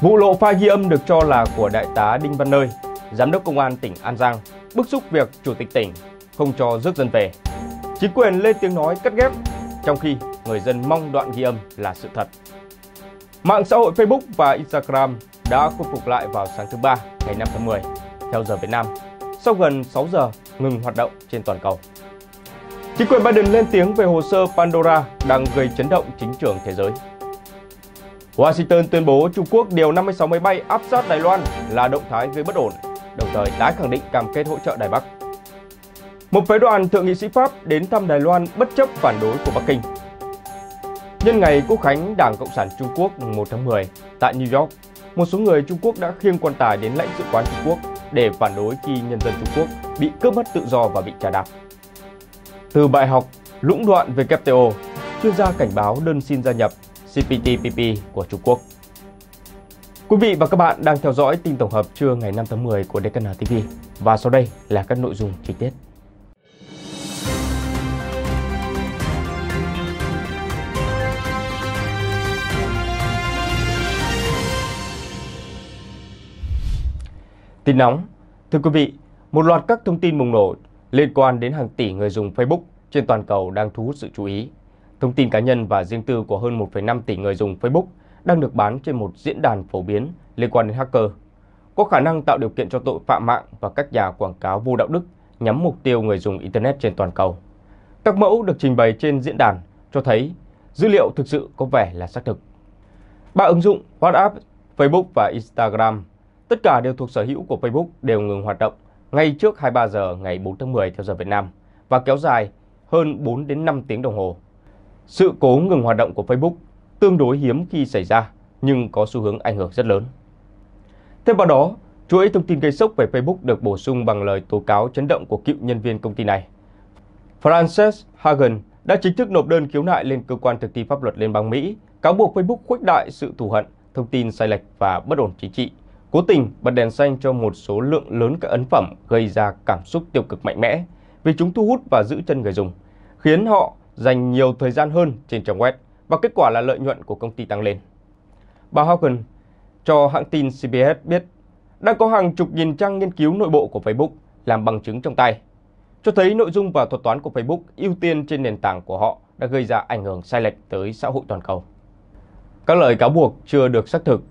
Vụ lộ pha ghi âm được cho là của đại tá Đinh Văn Nơi, giám đốc công an tỉnh An Giang, bức xúc việc chủ tịch tỉnh không cho rước dân về. Chính quyền lên tiếng nói cắt ghép, trong khi người dân mong đoạn ghi âm là sự thật. Mạng xã hội Facebook và Instagram đã khôi phục lại vào sáng thứ Ba ngày 5 tháng 10 theo giờ Việt Nam, sau gần 6 giờ ngừng hoạt động trên toàn cầu. Chính quyền Biden lên tiếng về hồ sơ Pandora đang gây chấn động chính trường thế giới. Washington tuyên bố Trung Quốc điều 56 máy bay áp sát Đài Loan là động thái gây bất ổn, đồng thời tái khẳng định cam kết hỗ trợ Đài Bắc. Một phái đoàn thượng nghị sĩ Pháp đến thăm Đài Loan bất chấp phản đối của Bắc Kinh. Nhân ngày Quốc khánh Đảng Cộng sản Trung Quốc 1 tháng 10 tại New York, một số người Trung Quốc đã khiêng quan tài đến lãnh sự quán Trung Quốc để phản đối khi nhân dân Trung Quốc bị cướp mất tự do và bị trà đạp. Từ bài học lũng đoạn về WTO, chuyên gia cảnh báo đơn xin gia nhập CPTPP của Trung Quốc. Quý vị và các bạn đang theo dõi tin tổng hợp trưa ngày 5 tháng 10 của DKN TV và sau đây là các nội dung chi tiết. Tin nóng Thưa quý vị, một loạt các thông tin bùng nổ liên quan đến hàng tỷ người dùng Facebook trên toàn cầu đang thu hút sự chú ý. Thông tin cá nhân và riêng tư của hơn 1,5 tỷ người dùng Facebook đang được bán trên một diễn đàn phổ biến liên quan đến hacker, có khả năng tạo điều kiện cho tội phạm mạng và các nhà quảng cáo vô đạo đức nhắm mục tiêu người dùng Internet trên toàn cầu. Các mẫu được trình bày trên diễn đàn cho thấy dữ liệu thực sự có vẻ là xác thực. Ba ứng dụng WhatsApp, Facebook và Instagram, tất cả đều thuộc sở hữu của Facebook đều ngừng hoạt động ngay trước 23 giờ ngày 4 tháng 10 theo giờ Việt Nam và kéo dài hơn 4 đến 5 tiếng đồng hồ sự cố ngừng hoạt động của Facebook tương đối hiếm khi xảy ra nhưng có xu hướng ảnh hưởng rất lớn. Thêm vào đó, chuỗi thông tin gây sốc về Facebook được bổ sung bằng lời tố cáo chấn động của cựu nhân viên công ty này. Frances Hagen đã chính thức nộp đơn khiếu nại lên cơ quan thực thi pháp luật Liên bang Mỹ, cáo buộc Facebook khuếch đại sự thù hận, thông tin sai lệch và bất ổn chính trị, cố tình bật đèn xanh cho một số lượng lớn các ấn phẩm gây ra cảm xúc tiêu cực mạnh mẽ vì chúng thu hút và giữ chân người dùng, khiến họ dành nhiều thời gian hơn trên trang web và kết quả là lợi nhuận của công ty tăng lên. Bà Hawken cho hãng tin CBS biết đang có hàng chục nghìn trang nghiên cứu nội bộ của Facebook làm bằng chứng trong tay, cho thấy nội dung và thuật toán của Facebook ưu tiên trên nền tảng của họ đã gây ra ảnh hưởng sai lệch tới xã hội toàn cầu. Các lời cáo buộc chưa được xác thực,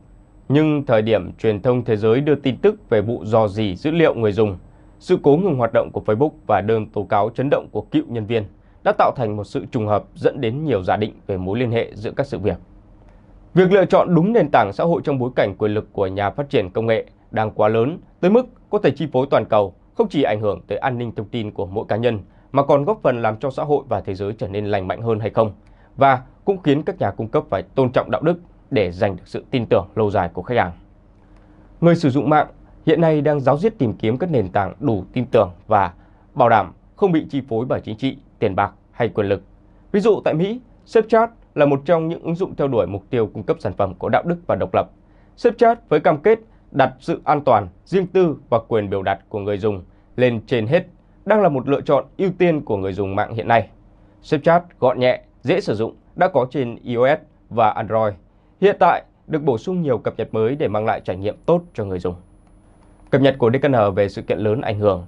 nhưng thời điểm truyền thông thế giới đưa tin tức về vụ dò dỉ dữ liệu người dùng, sự cố ngừng hoạt động của Facebook và đơn tố cáo chấn động của cựu nhân viên đã tạo thành một sự trùng hợp dẫn đến nhiều giả định về mối liên hệ giữa các sự việc. Việc lựa chọn đúng nền tảng xã hội trong bối cảnh quyền lực của nhà phát triển công nghệ đang quá lớn tới mức có thể chi phối toàn cầu, không chỉ ảnh hưởng tới an ninh thông tin của mỗi cá nhân mà còn góp phần làm cho xã hội và thế giới trở nên lành mạnh hơn hay không và cũng khiến các nhà cung cấp phải tôn trọng đạo đức để giành được sự tin tưởng lâu dài của khách hàng. Người sử dụng mạng hiện nay đang giáo diết tìm kiếm các nền tảng đủ tin tưởng và bảo đảm không bị chi phối bởi chính trị, tiền bạc hay quyền lực. Ví dụ tại Mỹ, SafeChat là một trong những ứng dụng theo đuổi mục tiêu cung cấp sản phẩm có đạo đức và độc lập. SafeChat với cam kết đặt sự an toàn, riêng tư và quyền biểu đạt của người dùng lên trên hết đang là một lựa chọn ưu tiên của người dùng mạng hiện nay. SafeChat gọn nhẹ, dễ sử dụng đã có trên iOS và Android. Hiện tại được bổ sung nhiều cập nhật mới để mang lại trải nghiệm tốt cho người dùng. Cập nhật của DKN về sự kiện lớn ảnh hưởng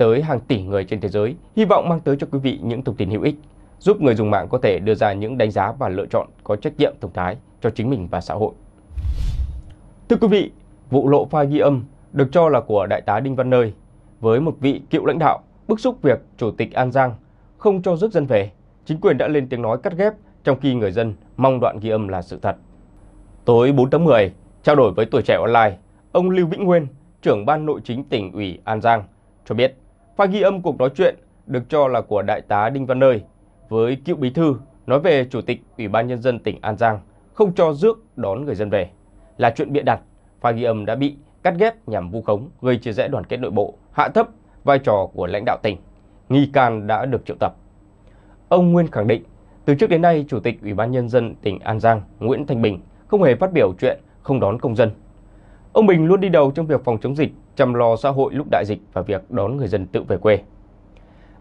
tới hàng tỷ người trên thế giới, hy vọng mang tới cho quý vị những thông tin hữu ích, giúp người dùng mạng có thể đưa ra những đánh giá và lựa chọn có trách nhiệm thông thái cho chính mình và xã hội. Thưa quý vị, vụ lộ file ghi âm được cho là của đại tá Đinh Văn Nơi với một vị cựu lãnh đạo bức xúc việc chủ tịch An Giang không cho rước dân về, chính quyền đã lên tiếng nói cắt ghép trong khi người dân mong đoạn ghi âm là sự thật. Tối 4 tháng 10, trao đổi với tuổi trẻ online, ông Lưu Vĩnh Nguyên, trưởng ban nội chính tỉnh ủy An Giang cho biết Pha ghi âm cuộc nói chuyện được cho là của Đại tá Đinh Văn Nơi với cựu bí thư nói về Chủ tịch Ủy ban Nhân dân tỉnh An Giang không cho rước đón người dân về. Là chuyện bịa đặt, Pha ghi âm đã bị cắt ghép nhằm vu khống gây chia rẽ đoàn kết nội bộ, hạ thấp vai trò của lãnh đạo tỉnh. Nghi can đã được triệu tập. Ông Nguyên khẳng định, từ trước đến nay, Chủ tịch Ủy ban Nhân dân tỉnh An Giang Nguyễn Thanh Bình không hề phát biểu chuyện không đón công dân. Ông Bình luôn đi đầu trong việc phòng chống dịch chăm lo xã hội lúc đại dịch và việc đón người dân tự về quê.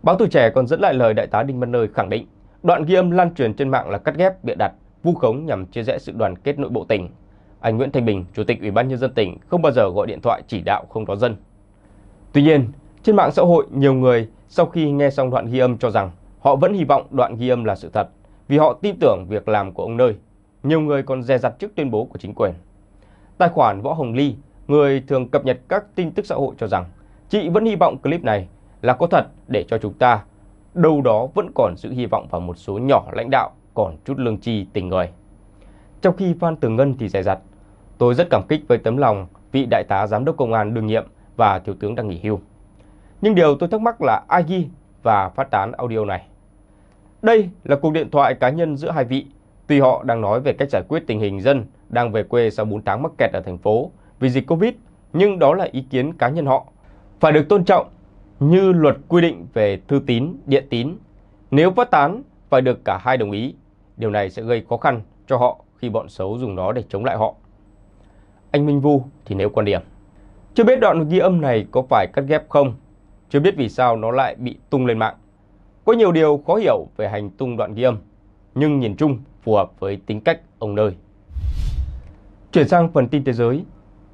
Báo Tuổi Trẻ còn dẫn lại lời Đại tá Đinh Văn Nơi khẳng định, đoạn ghi âm lan truyền trên mạng là cắt ghép, bịa đặt, vu khống nhằm chia rẽ sự đoàn kết nội bộ tỉnh. Anh Nguyễn Thanh Bình, Chủ tịch Ủy ban Nhân dân tỉnh không bao giờ gọi điện thoại chỉ đạo không đón dân. Tuy nhiên, trên mạng xã hội, nhiều người sau khi nghe xong đoạn ghi âm cho rằng họ vẫn hy vọng đoạn ghi âm là sự thật vì họ tin tưởng việc làm của ông Nơi. Nhiều người còn dè dặt trước tuyên bố của chính quyền. Tài khoản Võ Hồng Ly người thường cập nhật các tin tức xã hội cho rằng chị vẫn hy vọng clip này là có thật để cho chúng ta đâu đó vẫn còn sự hy vọng vào một số nhỏ lãnh đạo còn chút lương tri tình người. Trong khi Phan Tường Ngân thì dè dặt, tôi rất cảm kích với tấm lòng vị đại tá giám đốc công an đương nhiệm và thiếu tướng đang nghỉ hưu. Nhưng điều tôi thắc mắc là ai ghi và phát tán audio này. Đây là cuộc điện thoại cá nhân giữa hai vị, tuy họ đang nói về cách giải quyết tình hình dân đang về quê sau 4 tháng mắc kẹt ở thành phố, vì dịch Covid, nhưng đó là ý kiến cá nhân họ, phải được tôn trọng như luật quy định về thư tín, điện tín. Nếu phát tán, phải được cả hai đồng ý. Điều này sẽ gây khó khăn cho họ khi bọn xấu dùng nó để chống lại họ. Anh Minh Vu thì nếu quan điểm. Chưa biết đoạn ghi âm này có phải cắt ghép không, chưa biết vì sao nó lại bị tung lên mạng. Có nhiều điều khó hiểu về hành tung đoạn ghi âm, nhưng nhìn chung phù hợp với tính cách ông nơi. Chuyển sang phần tin thế giới,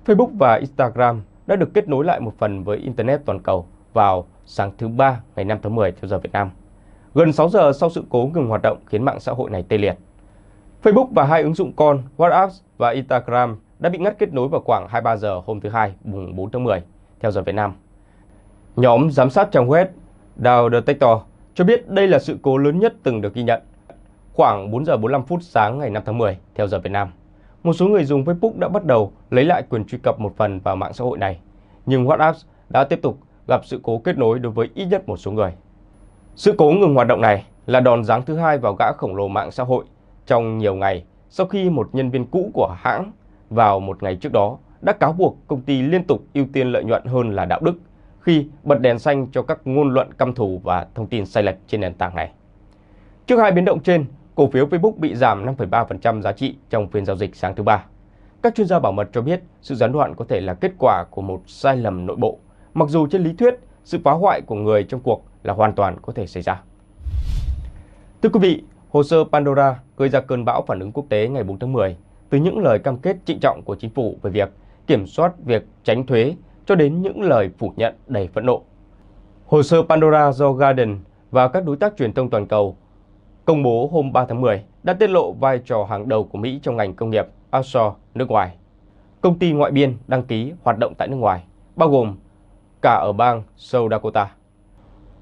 Facebook và Instagram đã được kết nối lại một phần với Internet toàn cầu vào sáng thứ Ba ngày 5 tháng 10 theo giờ Việt Nam. Gần 6 giờ sau sự cố ngừng hoạt động khiến mạng xã hội này tê liệt. Facebook và hai ứng dụng con WhatsApp và Instagram đã bị ngắt kết nối vào khoảng 23 giờ hôm thứ Hai, mùng 4 tháng 10 theo giờ Việt Nam. Nhóm giám sát trang web Dow Detector cho biết đây là sự cố lớn nhất từng được ghi nhận khoảng 4 giờ 45 phút sáng ngày 5 tháng 10 theo giờ Việt Nam một số người dùng Facebook đã bắt đầu lấy lại quyền truy cập một phần vào mạng xã hội này, nhưng WhatsApp đã tiếp tục gặp sự cố kết nối đối với ít nhất một số người. Sự cố ngừng hoạt động này là đòn giáng thứ hai vào gã khổng lồ mạng xã hội trong nhiều ngày sau khi một nhân viên cũ của hãng vào một ngày trước đó đã cáo buộc công ty liên tục ưu tiên lợi nhuận hơn là đạo đức khi bật đèn xanh cho các ngôn luận căm thù và thông tin sai lệch trên nền tảng này. Trước hai biến động trên, cổ phiếu Facebook bị giảm 5,3% giá trị trong phiên giao dịch sáng thứ Ba. Các chuyên gia bảo mật cho biết sự gián đoạn có thể là kết quả của một sai lầm nội bộ, mặc dù trên lý thuyết sự phá hoại của người trong cuộc là hoàn toàn có thể xảy ra. Thưa quý vị, hồ sơ Pandora gây ra cơn bão phản ứng quốc tế ngày 4 tháng 10 từ những lời cam kết trịnh trọng của chính phủ về việc kiểm soát việc tránh thuế cho đến những lời phủ nhận đầy phẫn nộ. Hồ sơ Pandora do Garden và các đối tác truyền thông toàn cầu công bố hôm 3 tháng 10 đã tiết lộ vai trò hàng đầu của Mỹ trong ngành công nghiệp offshore nước ngoài. Công ty ngoại biên đăng ký hoạt động tại nước ngoài, bao gồm cả ở bang South Dakota.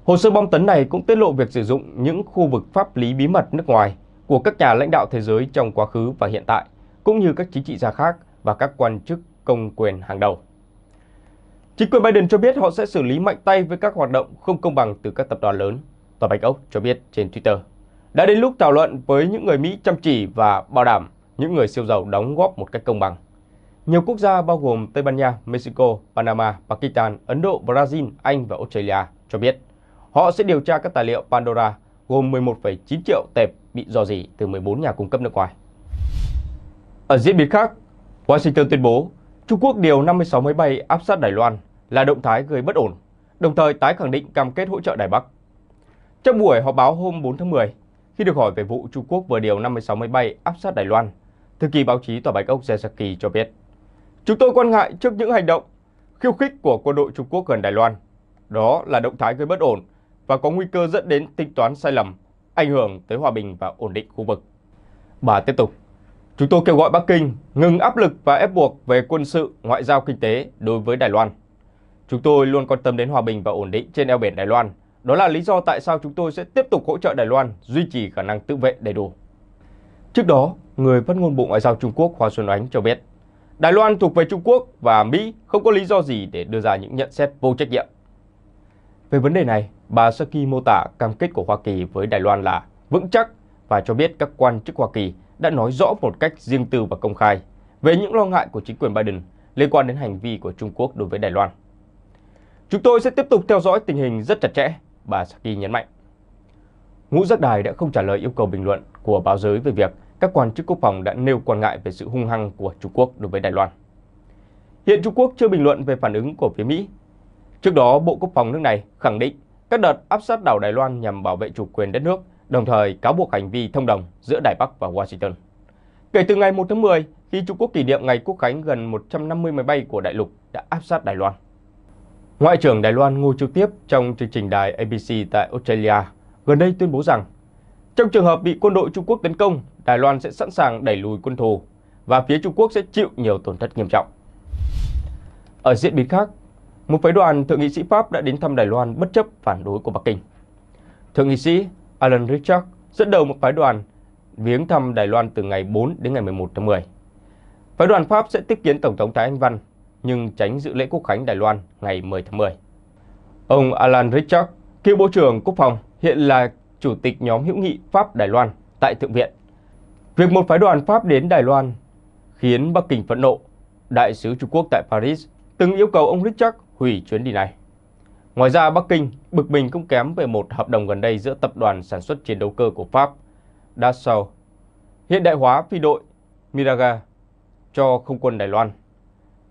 Hồ sơ bom tấn này cũng tiết lộ việc sử dụng những khu vực pháp lý bí mật nước ngoài của các nhà lãnh đạo thế giới trong quá khứ và hiện tại, cũng như các chính trị gia khác và các quan chức công quyền hàng đầu. Chính quyền Biden cho biết họ sẽ xử lý mạnh tay với các hoạt động không công bằng từ các tập đoàn lớn, Tòa Bạch Ốc cho biết trên Twitter. Đã đến lúc thảo luận với những người Mỹ chăm chỉ và bảo đảm những người siêu giàu đóng góp một cách công bằng. Nhiều quốc gia bao gồm Tây Ban Nha, Mexico, Panama, Pakistan, Ấn Độ, Brazil, Anh và Australia cho biết họ sẽ điều tra các tài liệu Pandora gồm 11,9 triệu tệp bị dò dỉ từ 14 nhà cung cấp nước ngoài. Ở diễn biến khác, Washington tuyên bố Trung Quốc điều 56 máy bay áp sát Đài Loan là động thái gây bất ổn, đồng thời tái khẳng định cam kết hỗ trợ Đài Bắc. Trong buổi họp báo hôm 4 tháng 10, khi được hỏi về vụ Trung Quốc vừa điều 56 máy bay áp sát Đài Loan, thư ký báo chí Tòa Bạch Ốc Zesaki cho biết, Chúng tôi quan ngại trước những hành động khiêu khích của quân đội Trung Quốc gần Đài Loan. Đó là động thái gây bất ổn và có nguy cơ dẫn đến tính toán sai lầm, ảnh hưởng tới hòa bình và ổn định khu vực. Bà tiếp tục, chúng tôi kêu gọi Bắc Kinh ngừng áp lực và ép buộc về quân sự, ngoại giao kinh tế đối với Đài Loan. Chúng tôi luôn quan tâm đến hòa bình và ổn định trên eo biển Đài Loan – đó là lý do tại sao chúng tôi sẽ tiếp tục hỗ trợ Đài Loan duy trì khả năng tự vệ đầy đủ. Trước đó, người phát ngôn Bộ Ngoại giao Trung Quốc Hoa Xuân Ánh cho biết, Đài Loan thuộc về Trung Quốc và Mỹ không có lý do gì để đưa ra những nhận xét vô trách nhiệm. Về vấn đề này, bà Saki mô tả cam kết của Hoa Kỳ với Đài Loan là vững chắc và cho biết các quan chức Hoa Kỳ đã nói rõ một cách riêng tư và công khai về những lo ngại của chính quyền Biden liên quan đến hành vi của Trung Quốc đối với Đài Loan. Chúng tôi sẽ tiếp tục theo dõi tình hình rất chặt chẽ bà Psaki nhấn mạnh. Ngũ giác đài đã không trả lời yêu cầu bình luận của báo giới về việc các quan chức quốc phòng đã nêu quan ngại về sự hung hăng của Trung Quốc đối với Đài Loan. Hiện Trung Quốc chưa bình luận về phản ứng của phía Mỹ. Trước đó, Bộ Quốc phòng nước này khẳng định các đợt áp sát đảo Đài Loan nhằm bảo vệ chủ quyền đất nước, đồng thời cáo buộc hành vi thông đồng giữa Đài Bắc và Washington. Kể từ ngày 1 tháng 10, khi Trung Quốc kỷ niệm ngày quốc khánh gần 150 máy bay của đại lục đã áp sát Đài Loan. Ngoại trưởng Đài Loan Ngô Chu Tiếp trong chương trình đài ABC tại Australia gần đây tuyên bố rằng trong trường hợp bị quân đội Trung Quốc tấn công, Đài Loan sẽ sẵn sàng đẩy lùi quân thù và phía Trung Quốc sẽ chịu nhiều tổn thất nghiêm trọng. Ở diễn biến khác, một phái đoàn thượng nghị sĩ Pháp đã đến thăm Đài Loan bất chấp phản đối của Bắc Kinh. Thượng nghị sĩ Alan Richard dẫn đầu một phái đoàn viếng thăm Đài Loan từ ngày 4 đến ngày 11 tháng 10. Phái đoàn Pháp sẽ tiếp kiến Tổng thống Thái Anh Văn nhưng tránh dự lễ quốc khánh Đài Loan ngày 10 tháng 10. Ông Alan Richard, cựu Bộ trưởng Quốc phòng, hiện là Chủ tịch nhóm hữu nghị Pháp Đài Loan tại Thượng viện. Việc một phái đoàn Pháp đến Đài Loan khiến Bắc Kinh phẫn nộ. Đại sứ Trung Quốc tại Paris từng yêu cầu ông Richard hủy chuyến đi này. Ngoài ra, Bắc Kinh bực mình không kém về một hợp đồng gần đây giữa tập đoàn sản xuất chiến đấu cơ của Pháp Dassault hiện đại hóa phi đội Miraga cho không quân Đài Loan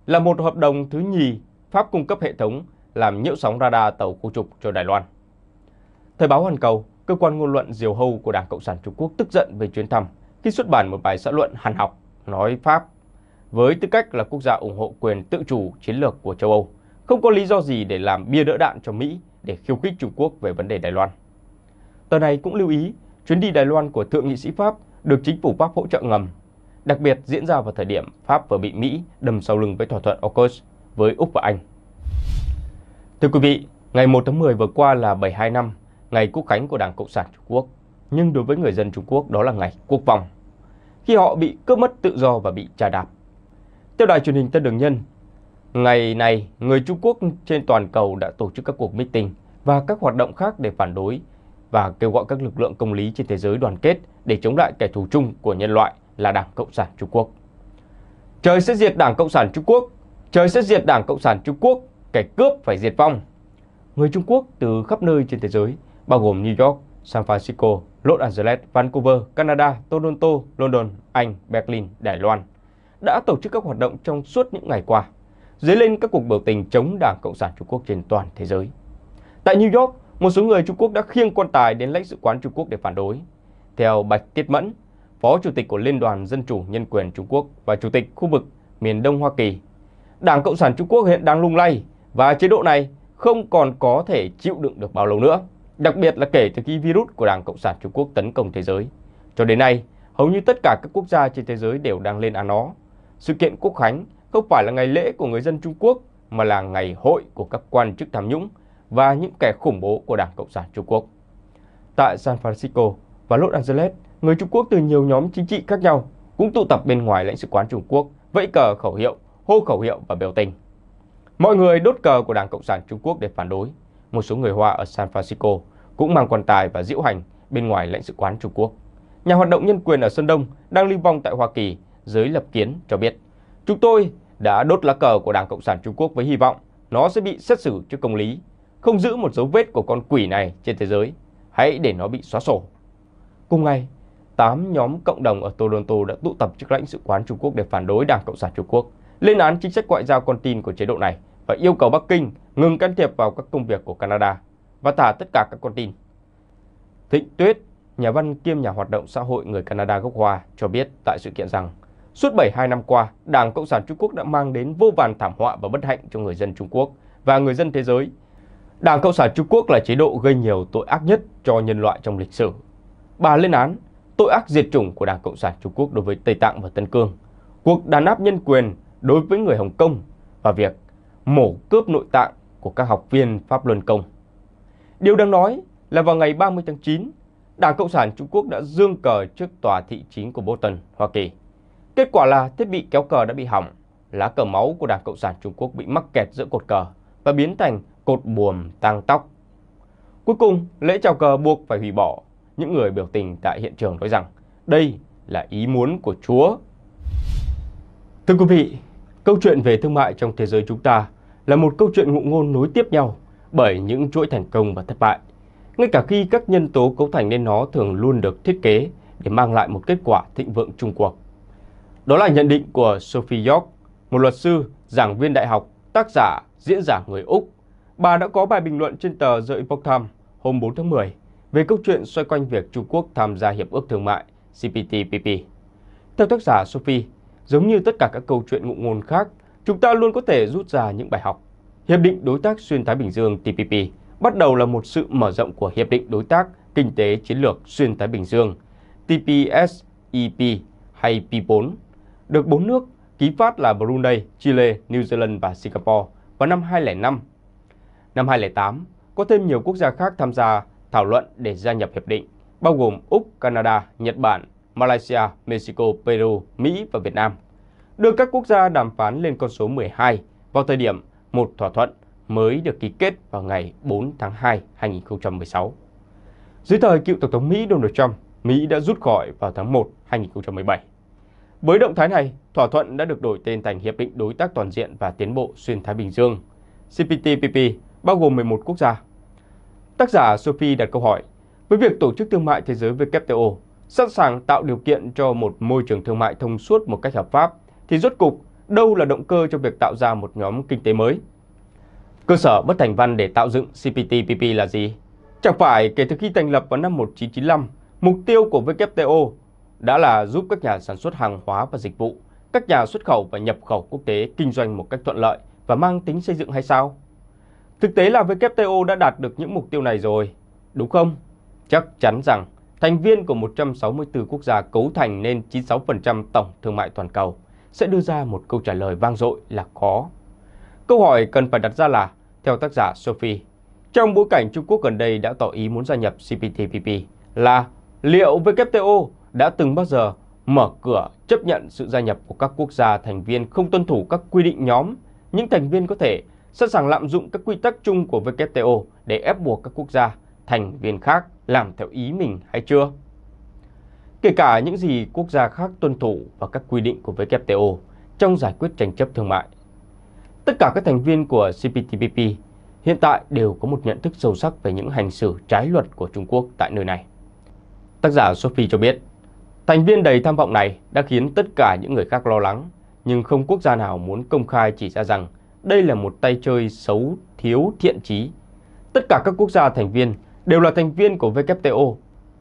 là một hợp đồng thứ nhì, Pháp cung cấp hệ thống làm nhiễu sóng radar tàu khu trục cho Đài Loan. Thời báo Hoàn Cầu, cơ quan ngôn luận diều hâu của Đảng Cộng sản Trung Quốc tức giận về chuyến thăm khi xuất bản một bài xã luận hàn học nói Pháp với tư cách là quốc gia ủng hộ quyền tự chủ chiến lược của châu Âu, không có lý do gì để làm bia đỡ đạn cho Mỹ để khiêu khích Trung Quốc về vấn đề Đài Loan. Tờ này cũng lưu ý, chuyến đi Đài Loan của Thượng nghị sĩ Pháp được chính phủ Pháp hỗ trợ ngầm đặc biệt diễn ra vào thời điểm Pháp vừa bị Mỹ đâm sau lưng với thỏa thuận AUKUS với Úc và Anh. Thưa quý vị, ngày 1 tháng 10 vừa qua là 72 năm, ngày quốc khánh của Đảng Cộng sản Trung Quốc. Nhưng đối với người dân Trung Quốc đó là ngày quốc vong, khi họ bị cướp mất tự do và bị trà đạp. Theo đài truyền hình Tân Đường Nhân, ngày này người Trung Quốc trên toàn cầu đã tổ chức các cuộc meeting và các hoạt động khác để phản đối và kêu gọi các lực lượng công lý trên thế giới đoàn kết để chống lại kẻ thù chung của nhân loại là Đảng Cộng sản Trung Quốc. Trời sẽ diệt Đảng Cộng sản Trung Quốc, trời sẽ diệt Đảng Cộng sản Trung Quốc, kẻ cướp phải diệt vong. Người Trung Quốc từ khắp nơi trên thế giới, bao gồm New York, San Francisco, Los Angeles, Vancouver, Canada, Toronto, London, Anh, Berlin, Đài Loan đã tổ chức các hoạt động trong suốt những ngày qua, dấy lên các cuộc biểu tình chống Đảng Cộng sản Trung Quốc trên toàn thế giới. Tại New York, một số người Trung Quốc đã khiêng quan tài đến lãnh sự quán Trung Quốc để phản đối. Theo Bạch Tiết Mẫn, Phó Chủ tịch của Liên đoàn Dân chủ Nhân quyền Trung Quốc và Chủ tịch khu vực miền Đông Hoa Kỳ. Đảng Cộng sản Trung Quốc hiện đang lung lay và chế độ này không còn có thể chịu đựng được bao lâu nữa, đặc biệt là kể từ khi virus của Đảng Cộng sản Trung Quốc tấn công thế giới. Cho đến nay, hầu như tất cả các quốc gia trên thế giới đều đang lên án nó. Sự kiện Quốc Khánh không phải là ngày lễ của người dân Trung Quốc mà là ngày hội của các quan chức tham nhũng và những kẻ khủng bố của Đảng Cộng sản Trung Quốc. Tại San Francisco và Los Angeles, người Trung Quốc từ nhiều nhóm chính trị khác nhau cũng tụ tập bên ngoài lãnh sự quán Trung Quốc, vẫy cờ khẩu hiệu, hô khẩu hiệu và biểu tình. Mọi người đốt cờ của Đảng Cộng sản Trung Quốc để phản đối. Một số người Hoa ở San Francisco cũng mang quan tài và diễu hành bên ngoài lãnh sự quán Trung Quốc. Nhà hoạt động nhân quyền ở Sơn Đông đang lưu vong tại Hoa Kỳ giới lập kiến cho biết Chúng tôi đã đốt lá cờ của Đảng Cộng sản Trung Quốc với hy vọng nó sẽ bị xét xử trước công lý, không giữ một dấu vết của con quỷ này trên thế giới. Hãy để nó bị xóa sổ. Cùng ngày, 8 nhóm cộng đồng ở Toronto đã tụ tập trước lãnh sự quán Trung Quốc để phản đối Đảng Cộng sản Trung Quốc, lên án chính sách ngoại giao con tin của chế độ này và yêu cầu Bắc Kinh ngừng can thiệp vào các công việc của Canada và thả tất cả các con tin. Thịnh Tuyết, nhà văn kiêm nhà hoạt động xã hội người Canada gốc Hoa, cho biết tại sự kiện rằng Suốt 72 năm qua, Đảng Cộng sản Trung Quốc đã mang đến vô vàn thảm họa và bất hạnh cho người dân Trung Quốc và người dân thế giới. Đảng Cộng sản Trung Quốc là chế độ gây nhiều tội ác nhất cho nhân loại trong lịch sử. Bà lên án, tội ác diệt chủng của Đảng Cộng sản Trung Quốc đối với Tây Tạng và Tân Cương, cuộc đàn áp nhân quyền đối với người Hồng Kông và việc mổ cướp nội tạng của các học viên Pháp Luân Công. Điều đáng nói là vào ngày 30 tháng 9, Đảng Cộng sản Trung Quốc đã dương cờ trước tòa thị chính của Boston, Hoa Kỳ. Kết quả là thiết bị kéo cờ đã bị hỏng, lá cờ máu của Đảng Cộng sản Trung Quốc bị mắc kẹt giữa cột cờ và biến thành cột buồm tăng tóc. Cuối cùng, lễ chào cờ buộc phải hủy bỏ những người biểu tình tại hiện trường nói rằng đây là ý muốn của Chúa. Thưa quý vị, câu chuyện về thương mại trong thế giới chúng ta là một câu chuyện ngụ ngôn nối tiếp nhau bởi những chuỗi thành công và thất bại. Ngay cả khi các nhân tố cấu thành nên nó thường luôn được thiết kế để mang lại một kết quả thịnh vượng chung cuộc. Đó là nhận định của Sophie York, một luật sư, giảng viên đại học, tác giả, diễn giả người Úc. Bà đã có bài bình luận trên tờ The Epoch Times hôm 4 tháng 10 về câu chuyện xoay quanh việc Trung Quốc tham gia Hiệp ước Thương mại CPTPP. Theo tác giả Sophie, giống như tất cả các câu chuyện ngụ ngôn khác, chúng ta luôn có thể rút ra những bài học. Hiệp định Đối tác Xuyên Thái Bình Dương TPP bắt đầu là một sự mở rộng của Hiệp định Đối tác Kinh tế Chiến lược Xuyên Thái Bình Dương TPSEP e hay P4, được bốn nước ký phát là Brunei, Chile, New Zealand và Singapore vào năm 2005. Năm 2008, có thêm nhiều quốc gia khác tham gia thảo luận để gia nhập hiệp định, bao gồm Úc, Canada, Nhật Bản, Malaysia, Mexico, Peru, Mỹ và Việt Nam, đưa các quốc gia đàm phán lên con số 12 vào thời điểm một thỏa thuận mới được ký kết vào ngày 4 tháng 2 2016. Dưới thời cựu Tổng thống Mỹ Donald Trump, Mỹ đã rút khỏi vào tháng 1 2017. Với động thái này, thỏa thuận đã được đổi tên thành Hiệp định Đối tác Toàn diện và Tiến bộ Xuyên Thái Bình Dương, CPTPP, bao gồm 11 quốc gia Tác giả Sophie đặt câu hỏi, với việc Tổ chức Thương mại Thế giới WTO sẵn sàng tạo điều kiện cho một môi trường thương mại thông suốt một cách hợp pháp, thì rốt cục đâu là động cơ cho việc tạo ra một nhóm kinh tế mới? Cơ sở bất thành văn để tạo dựng CPTPP là gì? Chẳng phải kể từ khi thành lập vào năm 1995, mục tiêu của WTO đã là giúp các nhà sản xuất hàng hóa và dịch vụ, các nhà xuất khẩu và nhập khẩu quốc tế kinh doanh một cách thuận lợi và mang tính xây dựng hay sao? Thực tế là WTO đã đạt được những mục tiêu này rồi, đúng không? Chắc chắn rằng thành viên của 164 quốc gia cấu thành nên 96% tổng thương mại toàn cầu sẽ đưa ra một câu trả lời vang dội là khó. Câu hỏi cần phải đặt ra là, theo tác giả Sophie, trong bối cảnh Trung Quốc gần đây đã tỏ ý muốn gia nhập CPTPP là liệu WTO đã từng bao giờ mở cửa chấp nhận sự gia nhập của các quốc gia thành viên không tuân thủ các quy định nhóm, những thành viên có thể sẵn sàng lạm dụng các quy tắc chung của WTO để ép buộc các quốc gia thành viên khác làm theo ý mình hay chưa? Kể cả những gì quốc gia khác tuân thủ và các quy định của WTO trong giải quyết tranh chấp thương mại. Tất cả các thành viên của CPTPP hiện tại đều có một nhận thức sâu sắc về những hành xử trái luật của Trung Quốc tại nơi này. Tác giả Sophie cho biết, thành viên đầy tham vọng này đã khiến tất cả những người khác lo lắng, nhưng không quốc gia nào muốn công khai chỉ ra rằng đây là một tay chơi xấu thiếu thiện trí. Tất cả các quốc gia thành viên đều là thành viên của WTO,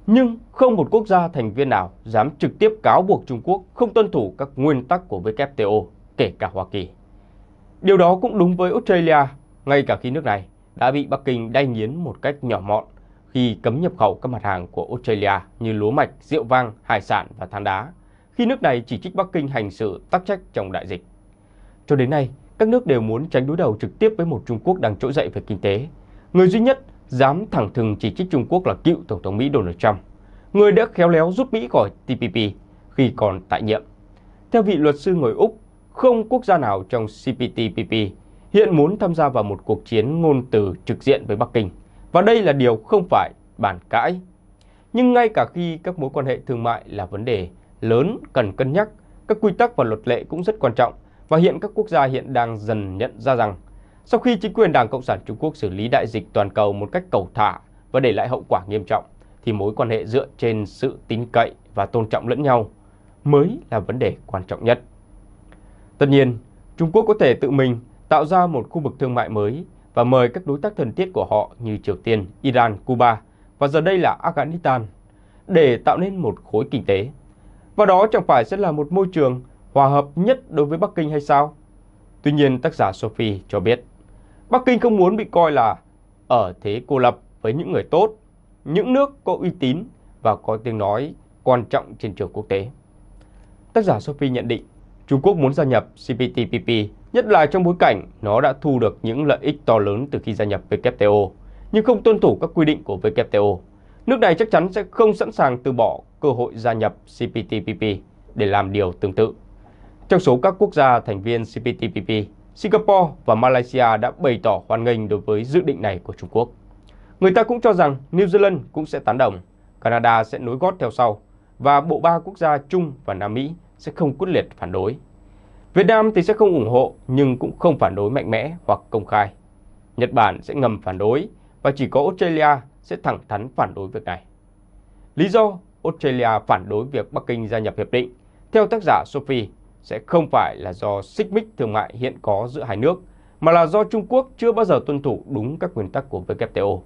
nhưng không một quốc gia thành viên nào dám trực tiếp cáo buộc Trung Quốc không tuân thủ các nguyên tắc của WTO, kể cả Hoa Kỳ. Điều đó cũng đúng với Australia, ngay cả khi nước này đã bị Bắc Kinh đay nghiến một cách nhỏ mọn khi cấm nhập khẩu các mặt hàng của Australia như lúa mạch, rượu vang, hải sản và than đá, khi nước này chỉ trích Bắc Kinh hành xử tắc trách trong đại dịch. Cho đến nay, các nước đều muốn tránh đối đầu trực tiếp với một Trung Quốc đang trỗi dậy về kinh tế. Người duy nhất dám thẳng thừng chỉ trích Trung Quốc là cựu Tổng thống Mỹ Donald Trump, người đã khéo léo rút Mỹ khỏi TPP khi còn tại nhiệm. Theo vị luật sư người Úc, không quốc gia nào trong CPTPP hiện muốn tham gia vào một cuộc chiến ngôn từ trực diện với Bắc Kinh. Và đây là điều không phải bàn cãi. Nhưng ngay cả khi các mối quan hệ thương mại là vấn đề lớn cần cân nhắc, các quy tắc và luật lệ cũng rất quan trọng và hiện các quốc gia hiện đang dần nhận ra rằng sau khi chính quyền Đảng Cộng sản Trung Quốc xử lý đại dịch toàn cầu một cách cầu thả và để lại hậu quả nghiêm trọng, thì mối quan hệ dựa trên sự tin cậy và tôn trọng lẫn nhau mới là vấn đề quan trọng nhất. Tất nhiên, Trung Quốc có thể tự mình tạo ra một khu vực thương mại mới và mời các đối tác thân thiết của họ như Triều Tiên, Iran, Cuba và giờ đây là Afghanistan để tạo nên một khối kinh tế. Và đó chẳng phải sẽ là một môi trường hòa hợp nhất đối với Bắc Kinh hay sao? Tuy nhiên, tác giả Sophie cho biết, Bắc Kinh không muốn bị coi là ở thế cô lập với những người tốt, những nước có uy tín và có tiếng nói quan trọng trên trường quốc tế. Tác giả Sophie nhận định, Trung Quốc muốn gia nhập CPTPP, nhất là trong bối cảnh nó đã thu được những lợi ích to lớn từ khi gia nhập WTO, nhưng không tuân thủ các quy định của WTO. Nước này chắc chắn sẽ không sẵn sàng từ bỏ cơ hội gia nhập CPTPP để làm điều tương tự. Trong số các quốc gia thành viên CPTPP, Singapore và Malaysia đã bày tỏ hoan nghênh đối với dự định này của Trung Quốc. Người ta cũng cho rằng New Zealand cũng sẽ tán đồng, Canada sẽ nối gót theo sau và bộ ba quốc gia Trung và Nam Mỹ sẽ không quyết liệt phản đối. Việt Nam thì sẽ không ủng hộ nhưng cũng không phản đối mạnh mẽ hoặc công khai. Nhật Bản sẽ ngầm phản đối và chỉ có Australia sẽ thẳng thắn phản đối việc này. Lý do Australia phản đối việc Bắc Kinh gia nhập hiệp định, theo tác giả Sophie sẽ không phải là do xích mích thương mại hiện có giữa hai nước, mà là do Trung Quốc chưa bao giờ tuân thủ đúng các nguyên tắc của WTO.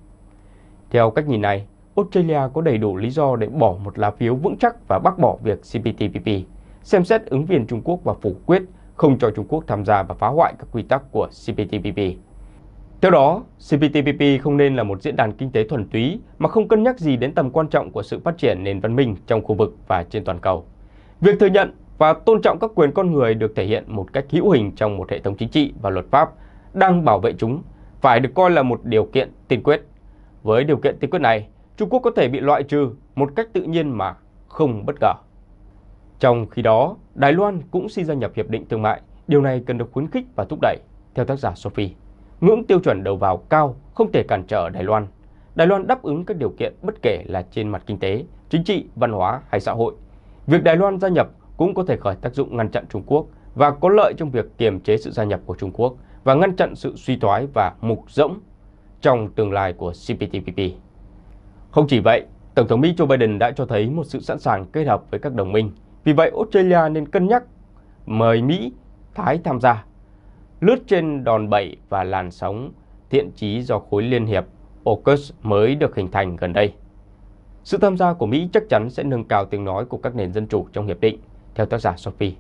Theo cách nhìn này, Australia có đầy đủ lý do để bỏ một lá phiếu vững chắc và bác bỏ việc CPTPP, xem xét ứng viên Trung Quốc và phủ quyết không cho Trung Quốc tham gia và phá hoại các quy tắc của CPTPP. Theo đó, CPTPP không nên là một diễn đàn kinh tế thuần túy mà không cân nhắc gì đến tầm quan trọng của sự phát triển nền văn minh trong khu vực và trên toàn cầu. Việc thừa nhận và tôn trọng các quyền con người được thể hiện một cách hữu hình trong một hệ thống chính trị và luật pháp đang bảo vệ chúng phải được coi là một điều kiện tiên quyết. Với điều kiện tiên quyết này, Trung Quốc có thể bị loại trừ một cách tự nhiên mà không bất ngờ. Trong khi đó, Đài Loan cũng xin gia nhập Hiệp định Thương mại. Điều này cần được khuyến khích và thúc đẩy, theo tác giả Sophie. Ngưỡng tiêu chuẩn đầu vào cao không thể cản trở Đài Loan. Đài Loan đáp ứng các điều kiện bất kể là trên mặt kinh tế, chính trị, văn hóa hay xã hội. Việc Đài Loan gia nhập cũng có thể khởi tác dụng ngăn chặn Trung Quốc và có lợi trong việc kiềm chế sự gia nhập của Trung Quốc và ngăn chặn sự suy thoái và mục rỗng trong tương lai của CPTPP. Không chỉ vậy, Tổng thống Mỹ Joe Biden đã cho thấy một sự sẵn sàng kết hợp với các đồng minh. Vì vậy, Australia nên cân nhắc mời Mỹ, Thái tham gia, lướt trên đòn bẩy và làn sóng thiện chí do khối liên hiệp AUKUS mới được hình thành gần đây. Sự tham gia của Mỹ chắc chắn sẽ nâng cao tiếng nói của các nền dân chủ trong hiệp định theo tác giả Sophie.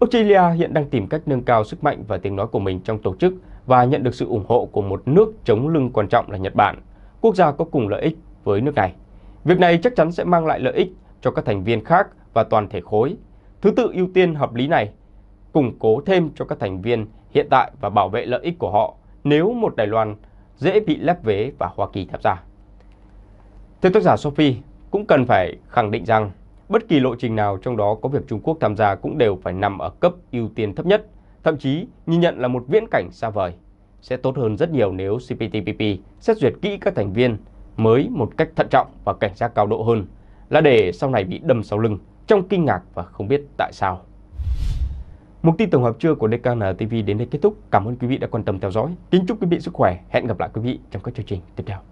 Australia hiện đang tìm cách nâng cao sức mạnh và tiếng nói của mình trong tổ chức và nhận được sự ủng hộ của một nước chống lưng quan trọng là Nhật Bản, quốc gia có cùng lợi ích với nước này. Việc này chắc chắn sẽ mang lại lợi ích cho các thành viên khác và toàn thể khối. Thứ tự ưu tiên hợp lý này củng cố thêm cho các thành viên hiện tại và bảo vệ lợi ích của họ nếu một Đài Loan dễ bị lép vế và Hoa Kỳ tham gia. Theo tác giả Sophie, cũng cần phải khẳng định rằng Bất kỳ lộ trình nào trong đó có việc Trung Quốc tham gia cũng đều phải nằm ở cấp ưu tiên thấp nhất, thậm chí nhìn nhận là một viễn cảnh xa vời. Sẽ tốt hơn rất nhiều nếu CPTPP xét duyệt kỹ các thành viên mới một cách thận trọng và cảnh giác cao độ hơn, là để sau này bị đâm sau lưng trong kinh ngạc và không biết tại sao. Mục tin tổng hợp trưa của DKN TV đến đây kết thúc. Cảm ơn quý vị đã quan tâm theo dõi. Kính chúc quý vị sức khỏe. Hẹn gặp lại quý vị trong các chương trình tiếp theo.